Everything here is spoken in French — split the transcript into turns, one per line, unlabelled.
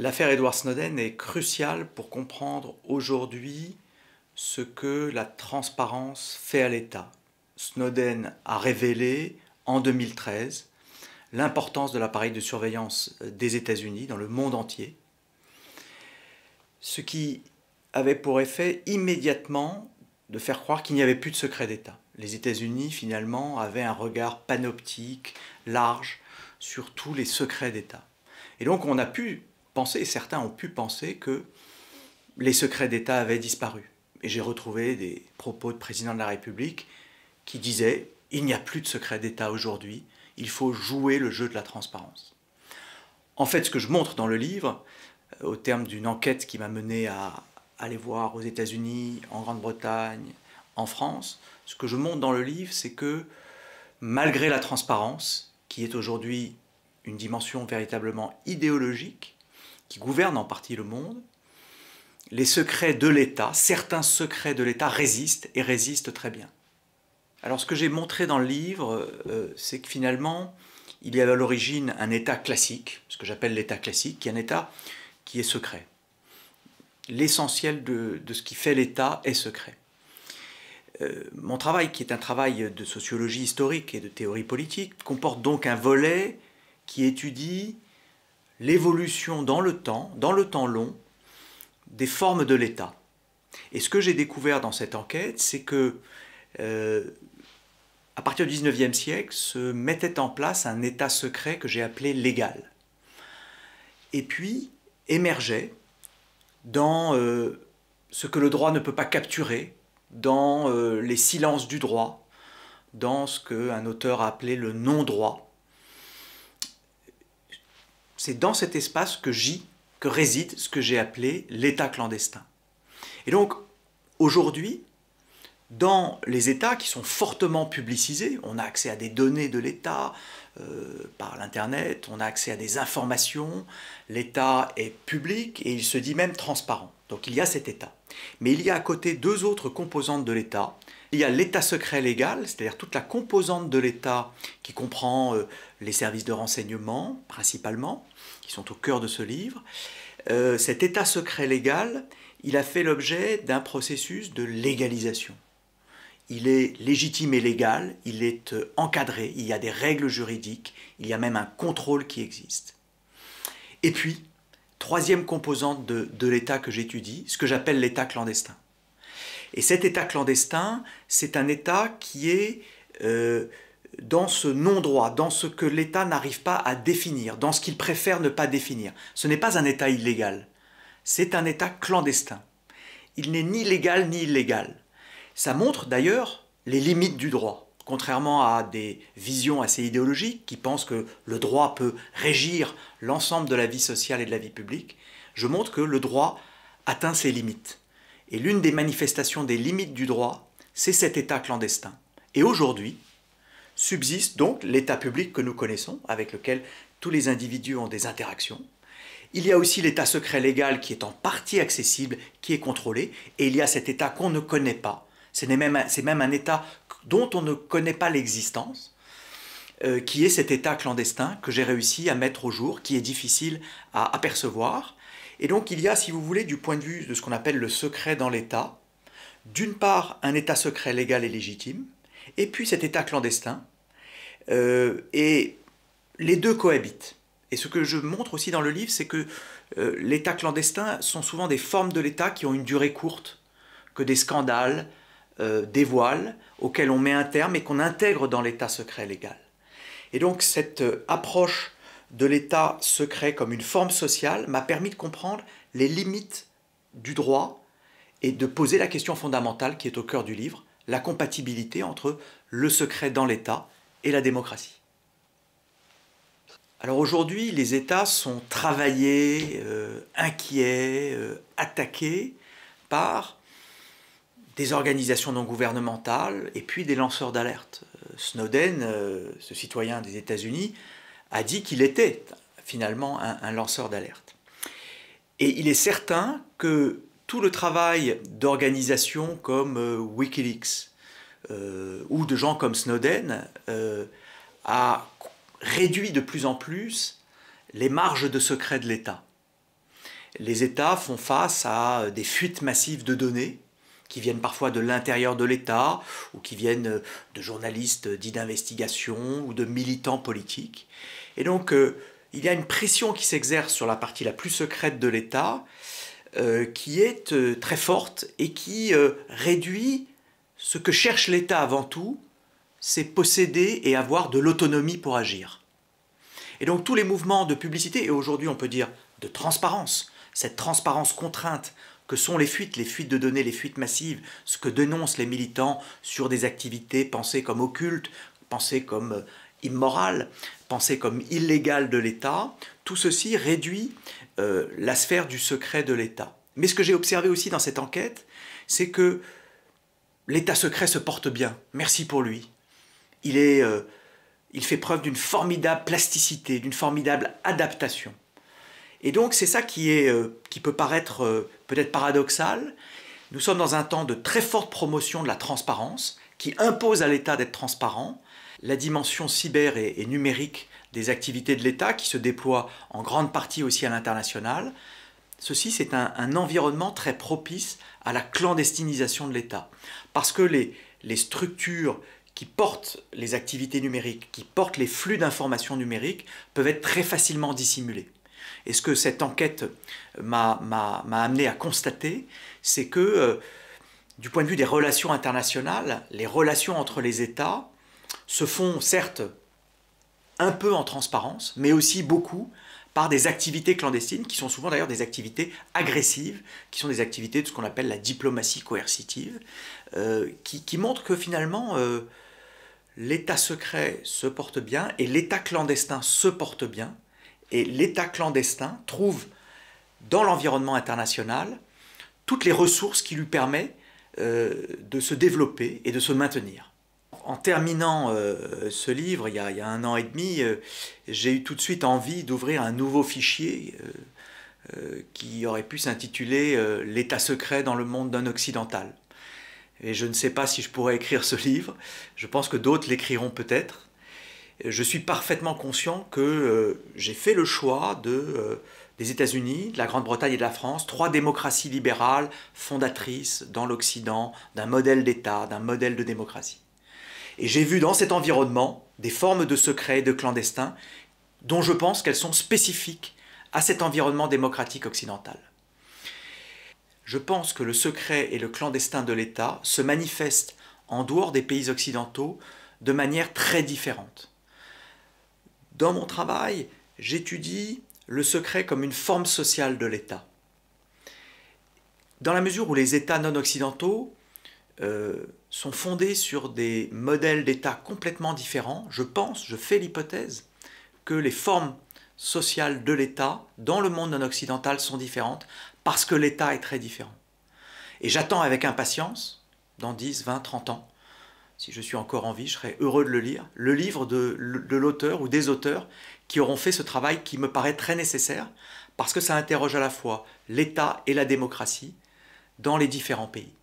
L'affaire Edward Snowden est cruciale pour comprendre aujourd'hui ce que la transparence fait à l'État. Snowden a révélé en 2013 l'importance de l'appareil de surveillance des États-Unis dans le monde entier, ce qui avait pour effet immédiatement de faire croire qu'il n'y avait plus de secret d'État. Les États-Unis, finalement, avaient un regard panoptique, large, sur tous les secrets d'État. Et donc on a pu et certains ont pu penser que les secrets d'État avaient disparu. Et j'ai retrouvé des propos de président de la République qui disaient il n'y a plus de secrets d'État aujourd'hui, il faut jouer le jeu de la transparence. En fait, ce que je montre dans le livre, euh, au terme d'une enquête qui m'a mené à aller voir aux États-Unis, en Grande-Bretagne, en France, ce que je montre dans le livre, c'est que malgré la transparence, qui est aujourd'hui une dimension véritablement idéologique, qui gouvernent en partie le monde, les secrets de l'État, certains secrets de l'État résistent et résistent très bien. Alors ce que j'ai montré dans le livre, euh, c'est que finalement, il y a à l'origine un État classique, ce que j'appelle l'État classique, qui est un État qui est secret. L'essentiel de, ce qui fait l'État est secret. Euh, mon travail, qui est un travail de sociologie historique et de théorie politique, comporte donc un volet qui étudie l'évolution dans le temps, dans le temps long, des formes de l'État. Et ce que j'ai découvert dans cette enquête, c'est que euh, à partir du 19e siècle, se mettait en place un État secret que j'ai appelé légal. Et puis émergeait dans euh, ce que le droit ne peut pas capturer, dans euh, les silences du droit, dans ce qu'un auteur a appelé le non-droit, c'est dans cet espace que j'y, que réside ce que j'ai appelé l'État clandestin. Et donc, aujourd'hui, dans les États qui sont fortement publicisés, on a accès à des données de l'État euh, par l'Internet, on a accès à des informations, l'État est public et il se dit même transparent. Donc il y a cet État. Mais il y a à côté deux autres composantes de l'État. Il y a l'État secret légal, c'est-à-dire toute la composante de l'État qui comprend euh, les services de renseignement principalement, qui sont au cœur de ce livre, euh, cet état secret légal, il a fait l'objet d'un processus de légalisation. Il est légitime et légal, il est euh, encadré, il y a des règles juridiques, il y a même un contrôle qui existe. Et puis, troisième composante de, l'État que j'étudie, ce que j'appelle l'État clandestin. Et cet État clandestin, c'est un État qui est euh, dans ce non-droit, dans ce que l'État n'arrive pas à définir, dans ce qu'il préfère ne pas définir. Ce n'est pas un État illégal, c'est un État clandestin. Il n'est ni légal ni illégal. Ça montre d'ailleurs les limites du droit, contrairement à des visions assez idéologiques qui pensent que le droit peut régir l'ensemble de la vie sociale et de la vie publique. Je montre que le droit atteint ses limites. Et l'une des manifestations des limites du droit, c'est cet État clandestin. Et aujourd'hui, Subsiste donc l'État public que nous connaissons, avec lequel tous les individus ont des interactions. Il y a aussi l'État secret légal qui est en partie accessible, qui est contrôlé, et il y a cet État qu'on ne connaît pas. C'est même, même un État dont on ne connaît pas l'existence, euh, qui est cet État clandestin que j'ai réussi à mettre au jour, qui est difficile à apercevoir. Et donc il y a, si vous voulez, du point de vue de ce qu'on appelle le secret dans l'État, d'une part un État secret légal et légitime, et puis cet État clandestin. Euh, et les deux cohabitent. Et ce que je montre aussi dans le livre, c'est que euh, l'État clandestin sont souvent des formes de l'État qui ont une durée courte, que des scandales euh, dévoilent, auxquels on met un terme et qu'on intègre dans l'État secret légal. Et donc cette approche de l'État secret comme une forme sociale m'a permis de comprendre les limites du droit et de poser la question fondamentale qui est au cœur du livre, la compatibilité entre le secret dans l'État et la démocratie. Alors aujourd'hui, les États sont travaillés, euh, inquiets, euh, attaqués par des organisations non gouvernementales et puis des lanceurs d'alerte. Euh, Snowden, ce citoyen des États-Unis, a dit qu'il était finalement un, un lanceur d'alerte. Et il est certain que tout le travail d'organisations comme euh, Wikileaks euh, ou de gens comme Snowden euh, a réduit de plus en plus les marges de secret de l'État. Les États font face à des fuites massives de données qui viennent parfois de l'intérieur de l'État ou qui viennent de journalistes dits d'investigation ou de militants politiques. Et donc, il y a une pression qui s'exerce sur la partie la plus secrète de l'État euh, qui est euh, très forte et qui euh, réduit ce que cherche l'État avant tout, c'est posséder et avoir de l'autonomie pour agir. Et donc tous les mouvements de publicité, et aujourd'hui on peut dire de transparence, cette transparence contrainte que sont les fuites, les fuites de données, les fuites massives, ce que dénoncent les militants sur des activités pensées comme occultes, pensées comme immorales, pensées comme illégales de l'État, tout ceci réduit euh, la sphère du secret de l'État. Mais ce que j'ai observé aussi dans cette enquête, c'est que l'État secret se porte bien. Merci pour lui. Il, est, euh, il fait preuve d'une formidable plasticité, d'une formidable adaptation. Et donc c'est ça qui, est, euh, qui peut paraître peut-être paradoxal. Nous sommes dans un temps de très forte promotion de la transparence, qui impose à l'État d'être transparent. La dimension cyber et numérique des activités de l'État qui se déploient en grande partie aussi à l'international. Ceci, c'est un, environnement très propice à la clandestinisation de l'État. Parce que les, les structures qui portent les activités numériques, qui portent les flux d'informations numériques, peuvent être très facilement dissimulées. Et ce que cette enquête m'a amené à constater, c'est que, euh, du point de vue des relations internationales, les relations entre les États se font certes un peu en transparence, mais aussi beaucoup par des activités clandestines, qui sont souvent d'ailleurs des activités agressives, qui sont des activités de ce qu'on appelle la diplomatie coercitive, euh, qui, montrent que finalement euh, l'État secret se porte bien et l'État clandestin se porte bien, et l'État clandestin trouve dans l'environnement international toutes les ressources qui lui permettent euh, de se développer et de se maintenir en terminant euh, ce livre, il y, a, un an et demi, euh, j'ai eu tout de suite envie d'ouvrir un nouveau fichier euh, qui aurait pu s'intituler L'état secret dans le monde d'un occidental. Et je ne sais pas si je pourrais écrire ce livre, je pense que d'autres l'écriront peut-être. Je suis parfaitement conscient que j'ai fait le choix de, des États-Unis, de la Grande-Bretagne et de la France, trois démocraties libérales fondatrices dans l'Occident d'un modèle d'État, d'un modèle de démocratie. Et j'ai vu dans cet environnement des formes de secret et de clandestin dont je pense qu'elles sont spécifiques à cet environnement démocratique occidental. Je pense que le secret et le clandestin de l'État se manifestent en dehors des pays occidentaux de manière très différente. Dans mon travail, j'étudie le secret comme une forme sociale de l'État. Dans la mesure où les États non occidentaux euh, sont fondés sur des modèles d'État complètement différents. Je pense, je fais l'hypothèse, que les formes sociales de l'État dans le monde non occidental sont différentes parce que l'État est très différent. Et j'attends avec impatience, dans 10, 20, 30 ans, si je suis encore en vie, je serai heureux de le lire, le livre de l'auteur ou des auteurs qui auront fait ce travail qui me paraît très nécessaire parce que ça interroge à la fois l'État et la démocratie dans les différents pays.